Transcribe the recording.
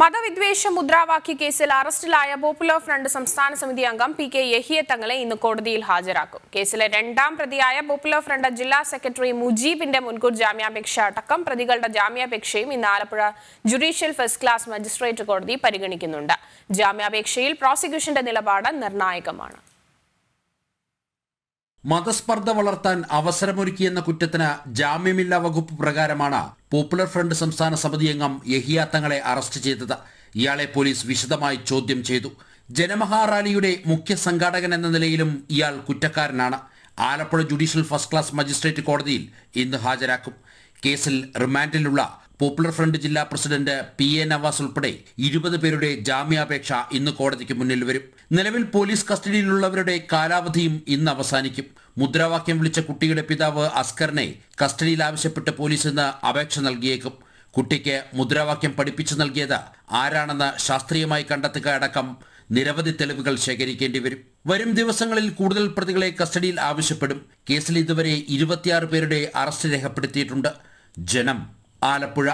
മതവിദ്വേഷ മുദ്രാവാക്യ കേസിൽ അറസ്റ്റിലായ popular front സംസ്ഥാന സമിതി അംഗം പി കെ യഹിയ തങ്ങളെ ഇന്ന് കോടതിയിൽ ഹാജരാക്കും കേസിലെ രണ്ടാം പ്രതിയായ പോപ്പുലർ ഫ്രണ്ട് ജില്ലാ സെക്രട്ടറി മുജീബിന്റെ മുൻകൂർ ജാമ്യാപേക്ഷ അടക്കം പ്രതികളുടെ ജാമ്യാപേക്ഷയും ഇന്ന് Alappuzha judicial first class magistrate കോടതി പരിഗണിക്കുന്നുണ്ട് ജാമ്യാപേക്ഷയിൽ പ്രോസിക്യൂഷന്റെ നിലപാട് നിർണായകമാണ് മതസ്പർദ്ധ വളർത്താൻ അവസരമൊരുക്കിയെന്ന കുറ്റത്തിന് ജാമ്യമില്ലാ വകുപ്പ് പ്രകാരമാണ് പോപ്പുലർ ഫ്രണ്ട് സംസ്ഥാന സമിതി അംഗം യഹിയ തങ്ങളെ അറസ്റ്റ് ചെയ്തത് ഇയാളെ പോലീസ് വിശദമായി ചോദ്യം ചെയ്തു ജനമഹാറാലിയുടെ മുഖ്യ സംഘാടകൻ എന്ന നിലയിലും ഇയാൾ കുറ്റക്കാരനാണ് Alappuzha judicial first class magistrate കോടതിയിൽ ഇന്ന് ഹാജരാക്കും കേസിൽ റിമാൻഡിലുള്ള പോപ്പുലർ ഫ്രണ്ട് ജില്ലാ പ്രസിഡന്റ് പി എ നവാസ് ഉൾപ്പെടെ ഇരുപത് പേരുടെ ജാമ്യാപേക്ഷ ഇന്ന് കോടതിക്ക് മുന്നിൽ വരും നിലവിൽ പോലീസ് കസ്റ്റഡിയിലുള്ളവരുടെ കാലാവധിയും ഇന്ന് അവസാനിക്കും മുദ്രാവാക്യം വിളിച്ച കുട്ടിയുടെ പിതാവ് അസ്കറിനെ കസ്റ്റഡിയിൽ ആവശ്യപ്പെട്ട് പോലീസ് ഇന്ന് അപേക്ഷ നൽകിയേക്കും കുട്ടിക്ക് മുദ്രാവാക്യം പഠിപ്പിച്ചു നൽകിയത് ആരാണെന്ന് ശാസ്ത്രീയമായി കണ്ടെത്തുക അടക്കം നിരവധി തെളിവുകൾ ശേഖരിക്കേണ്ടി വരും വരും ദിവസങ്ങളിൽ കൂടുതൽ പ്രതികളെ കസ്റ്റഡിയിൽ ആവശ്യപ്പെടും കേസിൽ ഇതുവരെ ഇരുപത്തിയാറ് പേരുടെ അറസ്റ്റ് രേഖപ്പെടുത്തിയിട്ടുണ്ട് ജനം 阿拉不是。